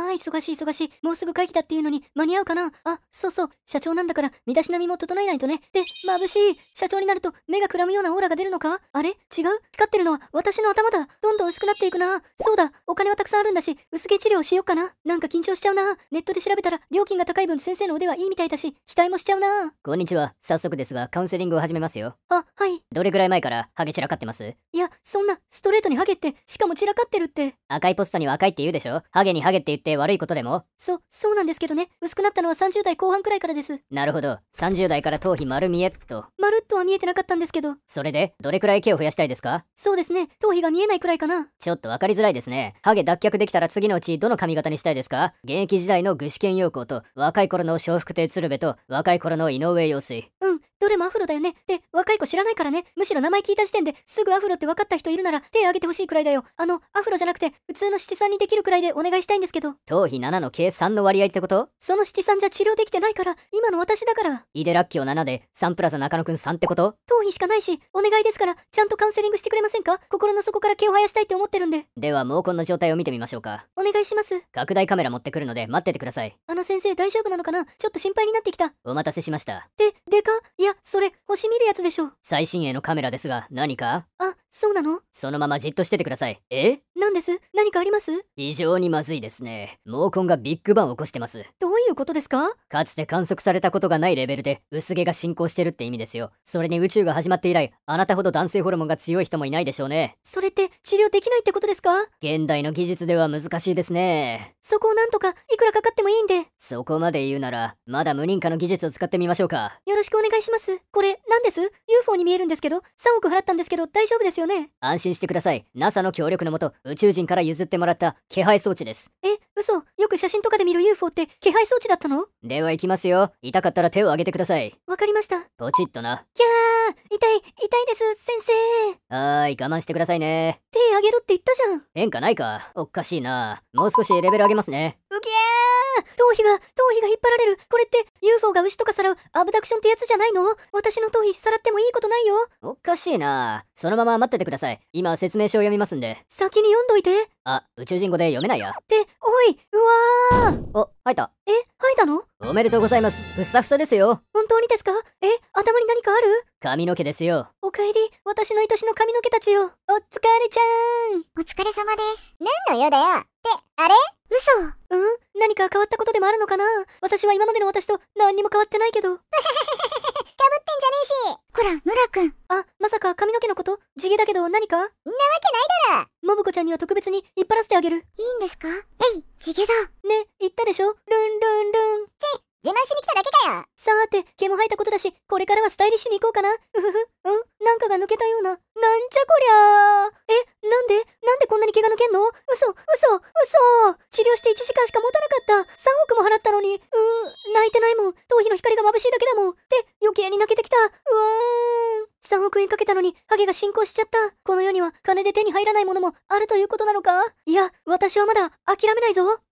はい。忙しい忙しい。もうすぐ会議だっていうのに間に合うかなあ、そうそう。社長なんだから、身だしなみも整えないとね。で、眩しい。社長になると目がくらむようなオーラが出るのかあれ違う光ってるのは私の頭だ。どんどん薄くなっていくな。そうだ。お金はたくさんあるんだし、薄毛治療しようかな。なんか緊張しちゃうな。ネットで調べたら、料金が高い分先生の腕はいいみたいだし、期待もしちゃうな。こんにちは。早速ですが、カウンセリングを始めますよ。あ、はい。どれくらい前からハゲ散らかってますいや、そんな、ストレートにハゲって、しかも散らかってるって。赤いポストには赤いって言うでしょハゲにハゲって言って悪いことでもそ、そうなんですけどね。薄くなったのは30代後半くらいからです。なるほど。30代から頭皮丸見えっと。まるっとは見えてなかったんですけど。それで、どれくらい毛を増やしたいですかそうですね。頭皮が見えないくらいかな。ちょっとわかりづらいですね。ハゲ脱却できたら次のうちどの髪型にしたいですか現役時代の具志堅陽光と、若い頃の笑福亭鶴瓶と、若い頃の井上陽水。うん。どれもアフロだよね。で、若い子知らないからね。むしろ名前聞いた時点ですぐアフロって分かった人いるなら手挙げてほしいくらいだよ。あの、アフロじゃなくて、普通の七三にできるくらいでお願いしたいんですけど。頭皮7の計算の割合ってことその七三じゃ治療できてないから、今の私だから。イデラッキを7で、サンプラザ中野くん3ってこと頭皮しかないし、お願いですから、ちゃんとカウンセリングしてくれませんか心の底から毛を生やしたいって思ってるんで。では、毛根の状態を見てみましょうか。お願いします。拡大カメラ持ってくるので、待っててください。あの先生、大丈夫なのかなちょっと心配になってきた。お待たせしました。で、でかいやや、それ、星見るやつでしょ。最新鋭のカメラですが、何かあ、そうなのそのままじっとしててください。えです何かあります非常にまずいですね。毛根がビッグバンを起こしてます。どういうことですかかつて観測されたことがないレベルで薄毛が進行してるって意味ですよ。それに宇宙が始まって以来、あなたほど男性ホルモンが強い人もいないでしょうね。それって治療できないってことですか現代の技術では難しいですね。そこをなんとかいくらかかってもいいんで。そこまで言うなら、まだ無認可の技術を使ってみましょうか。よろしくお願いします。これ、何です ?UFO に見えるんですけど、3億払ったんですけど大丈夫ですよね安心してください。NASA の協力のもと、宇宙人から譲ってもらった気配装置です。え、嘘よく写真とかで見る UFO って気配装置だったのでは行きますよ。痛かったら手を挙げてください。わかりました。ポチッとな。キャー痛い、痛いです、先生。はーい、我慢してくださいね。手あげろって言ったじゃん。変化ないか。おかしいな。もう少しレベル上げますね。うきゃー頭皮が、頭皮が引っ張られる。虫とかさらうアブダクションってやつじゃないの私の頭皮さらってもいいことないよ。おかしいな。そのまま待っててください。今説明書を読みますんで。先に読んどいて。あ、宇宙人語で読めないや。って、おい、うわー。お、吐いた。え、吐いたのおめでとうございます。ふさふさですよ。本当にですかえ、頭に何かある髪の毛ですよ。おかえり、私の愛しの髪の毛たちよ。お疲れちゃーん。お疲れ様です。何の用だよ。って、あれ嘘うん何か変わったことでもあるのかな私は今までの私と何にも変わってないけど。か ぶってんじゃねえし。こら、ムラ君。あ、まさか髪の毛のこと地毛だけど何かんなわけないだろ。もぶこちゃんには特別に引っ張らせてあげる。いいんですかえい、地毛だ。ね、言ったでしょルンルンルン。ち、自慢しに来ただけかよさーて毛も生えたことだしこれからはスタイリッシュに行こうかなうふふうんなんかが抜けたようななんじゃこりゃー嘘、嘘、嘘。治療して1時間しか持たなかった。3億も払ったのに。うー、泣いてないもん。頭皮の光が眩しいだけだもん。で、余計に泣けてきた。うわー。3億円かけたのに、ハゲが進行しちゃった。この世には金で手に入らないものもあるということなのかいや、私はまだ諦めないぞ。